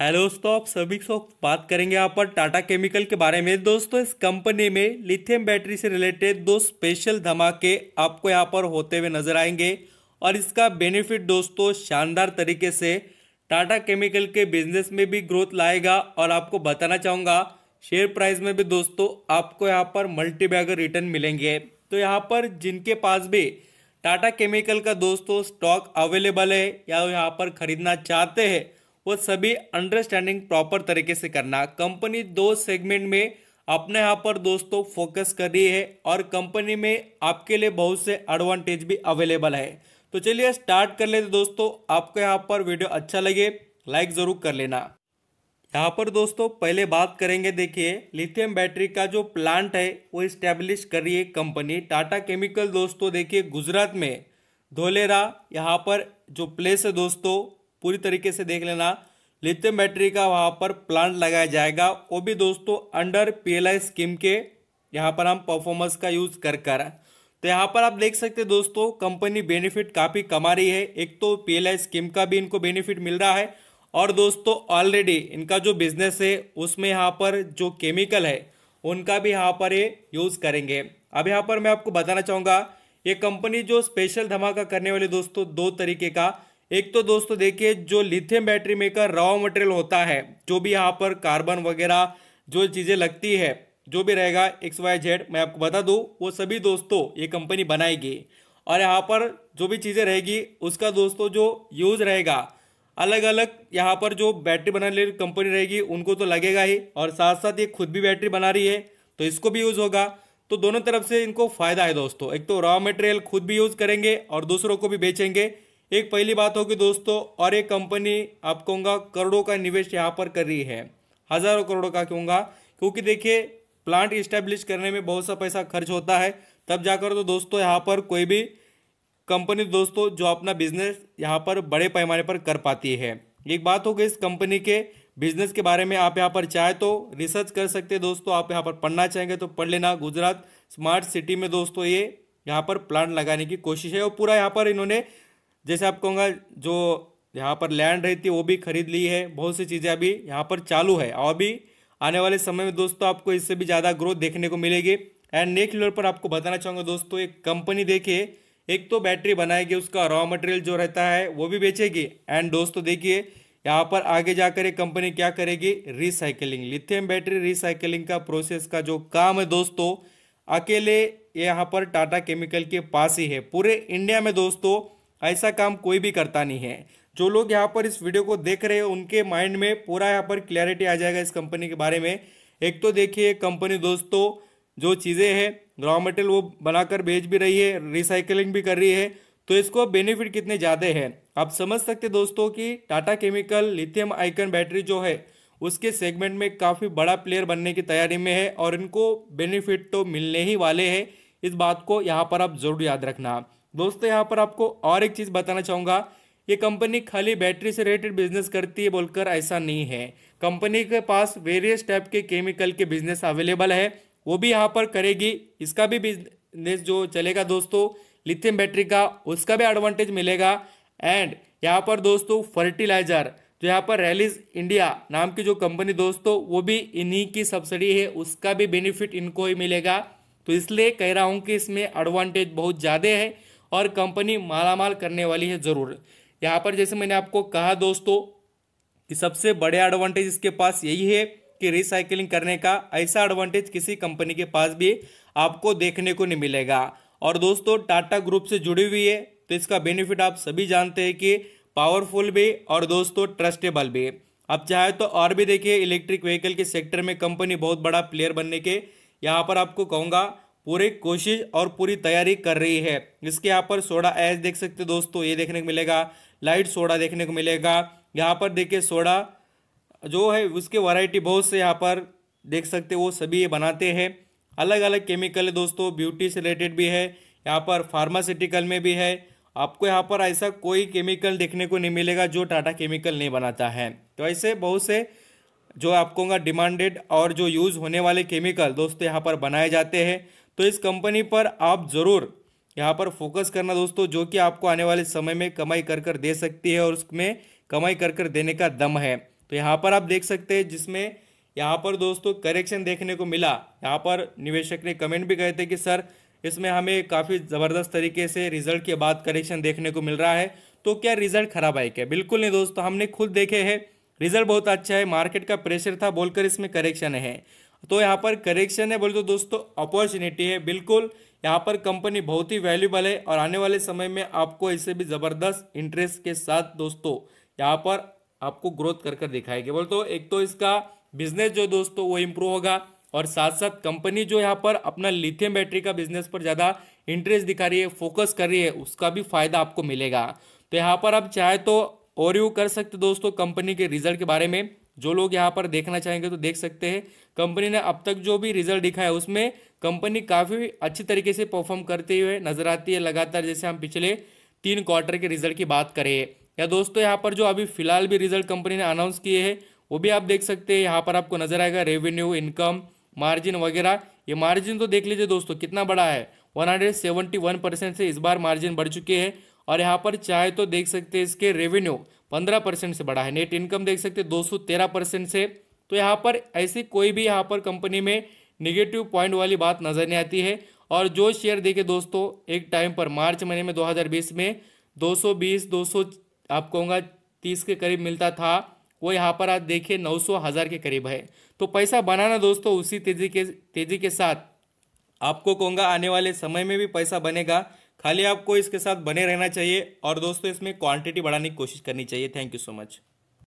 hello दोस्तों आप सभी से बात करेंगे यहाँ पर टाटा केमिकल के बारे में दोस्तों इस कंपनी में लिथियम बैटरी से रिलेटेड दो स्पेशल धमाके आपको यहाँ पर होते हुए नजर आएंगे और इसका बेनिफिट दोस्तों शानदार तरीके से टाटा केमिकल के बिजनेस में भी ग्रोथ लाएगा और आपको बताना चाहूँगा शेयर प्राइस में भी दोस्तों आपको यहाँ पर मल्टी बैगर रिटर्न मिलेंगे तो यहाँ पर जिनके पास भी टाटा केमिकल का दोस्तों स्टॉक अवेलेबल है या यहाँ पर खरीदना चाहते हैं वो सभी अंडरस्टैंडिंग प्रॉपर तरीके से करना कंपनी दो सेगमेंट में अपने यहाँ पर दोस्तों फोकस कर रही है और कंपनी में आपके लिए बहुत से एडवांटेज भी अवेलेबल है तो चलिए स्टार्ट कर लेते दोस्तों आपको यहाँ पर वीडियो अच्छा लगे लाइक ज़रूर कर लेना यहाँ पर दोस्तों पहले बात करेंगे देखिए लिथियम बैटरी का जो प्लांट है वो इस्टेब्लिश कर रही है कंपनी टाटा केमिकल दोस्तों देखिए गुजरात में धोलेरा यहाँ पर जो प्लेस है दोस्तों पूरी तरीके से देख लेना लिथियम बैटरी का वहाँ पर प्लांट लगाया जाएगा वो भी दोस्तों अंडर पी स्कीम के यहाँ पर हम परफॉर्मेंस का यूज़ कर कर तो यहाँ पर आप देख सकते हैं दोस्तों कंपनी बेनिफिट काफ़ी कमा रही है एक तो पीएलआई स्कीम का भी इनको बेनिफिट मिल रहा है और दोस्तों ऑलरेडी इनका जो बिजनेस है उसमें यहाँ पर जो केमिकल है उनका भी यहाँ पर ये यूज़ करेंगे अब यहाँ पर मैं आपको बताना चाहूँगा ये कंपनी जो स्पेशल धमाका करने वाले दोस्तों दो तरीके का एक तो दोस्तों देखिए जो लिथियम बैटरी में का रॉ मटेरियल होता है जो भी यहाँ पर कार्बन वगैरह जो चीज़ें लगती है जो भी रहेगा एक्स वाई जेड मैं आपको बता दूँ वो सभी दोस्तों ये कंपनी बनाएगी और यहाँ पर जो भी चीज़ें रहेगी उसका दोस्तों जो यूज़ रहेगा अलग अलग यहाँ पर जो बैटरी बनाने वाली कंपनी रहेगी उनको तो लगेगा ही और साथ साथ ये खुद भी बैटरी बना रही है तो इसको भी यूज़ होगा तो दोनों तरफ से इनको फ़ायदा है दोस्तों एक तो रॉ मटेरियल खुद भी यूज़ करेंगे और दूसरों को भी बेचेंगे एक पहली बात होगी दोस्तों और एक कंपनी आप कहूँगा करोड़ों का निवेश यहाँ पर कर रही है हज़ारों करोड़ों का कहूँगा क्योंकि देखिए प्लांट इस्टेब्लिश करने में बहुत सा पैसा खर्च होता है तब जाकर तो दोस्तों यहाँ पर कोई भी कंपनी दोस्तों जो अपना बिजनेस यहाँ पर बड़े पैमाने पर कर पाती है एक बात हो गई इस कंपनी के बिजनेस के बारे में आप यहाँ पर चाहे तो रिसर्च कर सकते हैं दोस्तों आप यहाँ पर पढ़ना चाहेंगे तो पढ़ लेना गुजरात स्मार्ट सिटी में दोस्तों ये यहाँ पर प्लांट लगाने की कोशिश है और पूरा यहाँ पर इन्होंने जैसे आप कहूँगा जो यहाँ पर लैंड रही थी वो भी खरीद ली है बहुत सी चीज़ें अभी यहाँ पर चालू है और भी आने वाले समय में दोस्तों आपको इससे भी ज़्यादा ग्रोथ देखने को मिलेगी एंड नेक्स्ट लेवल पर आपको बताना चाहूँगा दोस्तों एक कंपनी देखिए एक तो बैटरी बनाएगी उसका रॉ मटेरियल जो रहता है वो भी बेचेगी एंड दोस्तों देखिए यहाँ पर आगे जाकर एक कंपनी क्या करेगी रिसाइकलिंग लिथियम बैटरी रिसाइकलिंग का प्रोसेस का जो काम है दोस्तों अकेले यहाँ पर टाटा केमिकल के पास ही है पूरे इंडिया में दोस्तों ऐसा काम कोई भी करता नहीं है जो लोग यहाँ पर इस वीडियो को देख रहे हैं उनके माइंड में पूरा यहाँ पर क्लैरिटी आ जाएगा इस कंपनी के बारे में एक तो देखिए कंपनी दोस्तों जो चीज़ें हैं रॉ मटेरियल वो बनाकर बेच भी रही है रिसाइकलिंग भी कर रही है तो इसको बेनिफिट कितने ज़्यादा है आप समझ सकते दोस्तों कि Tata chemical lithium ion battery जो है उसके सेगमेंट में काफ़ी बड़ा प्लेयर बनने की तैयारी में है और इनको बेनिफिट तो मिलने ही वाले हैं इस बात को यहाँ पर आप ज़रूर याद रखना दोस्तों यहाँ पर आपको और एक चीज़ बताना चाहूँगा ये कंपनी खाली बैटरी से रिलेटेड बिजनेस करती है बोलकर ऐसा नहीं है कंपनी के पास वेरियस टाइप के केमिकल के बिजनेस अवेलेबल है वो भी यहाँ पर करेगी इसका भी बिजनेस जो चलेगा दोस्तों लिथियम बैटरी का उसका भी एडवांटेज मिलेगा एंड यहाँ पर दोस्तों फर्टिलाइजर जो यहाँ पर रैलीज इंडिया नाम की जो कंपनी दोस्तों वो भी इन्हीं की सब्सिडी है उसका भी बेनिफिट इनको ही मिलेगा तो इसलिए कह रहा हूँ कि इसमें एडवांटेज बहुत ज़्यादा है और कंपनी मालामाल करने वाली है ज़रूर यहाँ पर जैसे मैंने आपको कहा दोस्तों कि सबसे बड़े एडवांटेज इसके पास यही है कि रिसाइकिलिंग करने का ऐसा एडवांटेज किसी कंपनी के पास भी आपको देखने को नहीं मिलेगा और दोस्तों टाटा ग्रुप से जुड़ी हुई है तो इसका बेनिफिट आप सभी जानते हैं कि पावरफुल भी और दोस्तों ट्रस्टेबल भी आप चाहे तो और भी देखिए इलेक्ट्रिक व्हीकल के सेक्टर में कंपनी बहुत बड़ा प्लेयर बनने के यहाँ पर आपको कहूँगा पूरी कोशिश और पूरी तैयारी कर रही है इसके यहाँ पर सोडा ऐस देख सकते हो दोस्तों ये देखने को मिलेगा लाइट सोडा देखने को मिलेगा यहाँ पर देखिए सोडा जो है उसके वैरायटी बहुत से यहाँ पर देख सकते वो सभी ये बनाते हैं अलग अलग केमिकल है दोस्तों ब्यूटी से रिलेटेड भी है यहाँ पर फार्मास्यूटिकल में भी है आपको यहाँ पर ऐसा कोई केमिकल देखने को नहीं मिलेगा जो टाटा केमिकल नहीं बनाता है तो ऐसे बहुत से जो आपको डिमांडेड और जो यूज़ होने वाले केमिकल दोस्तों यहाँ पर बनाए जाते हैं तो इस कंपनी पर आप ज़रूर यहाँ पर फोकस करना दोस्तों जो कि आपको आने वाले समय में कमाई कर कर दे सकती है और उसमें कमाई कर कर देने का दम है तो यहाँ पर आप देख सकते हैं जिसमें यहाँ पर दोस्तों करेक्शन देखने को मिला यहाँ पर निवेशक ने कमेंट भी कहे थे कि सर इसमें हमें काफ़ी ज़बरदस्त तरीके से रिजल्ट के बाद करेक्शन देखने को मिल रहा है तो क्या रिजल्ट खराब आए क्या बिल्कुल नहीं दोस्तों हमने खुद देखे है रिजल्ट बहुत अच्छा है मार्केट का प्रेशर था बोलकर इसमें करेक्शन है तो यहाँ पर करेक्शन है बोले तो दोस्तों अपॉर्चुनिटी है बिल्कुल यहाँ पर कंपनी बहुत ही वैल्यूबल है और आने वाले समय में आपको इसे भी ज़बरदस्त इंटरेस्ट के साथ दोस्तों यहाँ पर आपको ग्रोथ कर कर दिखाएगी बोले तो एक तो इसका बिजनेस जो दोस्तों वो इम्प्रूव होगा और साथ साथ कंपनी जो यहाँ पर अपना लिथियम बैटरी का बिजनेस पर ज़्यादा इंटरेस्ट दिखा रही है फोकस कर रही है उसका भी फायदा आपको मिलेगा तो यहाँ पर आप चाहे तो और यू कर सकते दोस्तों कंपनी के रिजल्ट के बारे में जो लोग यहाँ पर देखना चाहेंगे तो देख सकते हैं कंपनी ने अब तक जो भी रिजल्ट दिखाया उसमें कंपनी काफ़ी अच्छी तरीके से परफॉर्म करते हुए नजर आती है लगातार जैसे हम पिछले तीन क्वार्टर के रिजल्ट की बात करें या दोस्तों यहाँ पर जो अभी फिलहाल भी रिजल्ट कंपनी ने अनाउंस किए हैं वो भी आप देख सकते हैं यहाँ पर आपको नजर आएगा रेवेन्यू इनकम मार्जिन वगैरह ये मार्जिन तो देख लीजिए दोस्तों कितना बड़ा है 171 परसेंट से इस बार मार्जिन बढ़ चुके हैं और यहाँ पर चाहे तो देख सकते हैं इसके रेवेन्यू पंद्रह परसेंट से बढ़ा है नेट इनकम देख सकते हैं दो सौ तेरह परसेंट से तो यहाँ पर ऐसी कोई भी यहाँ पर कंपनी में निगेटिव पॉइंट वाली बात नज़र नहीं आती है और जो शेयर देखे दोस्तों एक टाइम पर मार्च महीने में दो में दो सौ आप कहूँगा तीस के करीब मिलता था वो यहाँ पर आज देखिए नौ सौ हज़ार के करीब है तो पैसा बनाना दोस्तों उसी तेज़ी के तेज़ी के साथ आपको कहूँगा आने वाले समय में भी पैसा बनेगा खाली आपको इसके साथ बने रहना चाहिए और दोस्तों इसमें क्वांटिटी बढ़ाने की कोशिश करनी चाहिए थैंक यू सो मच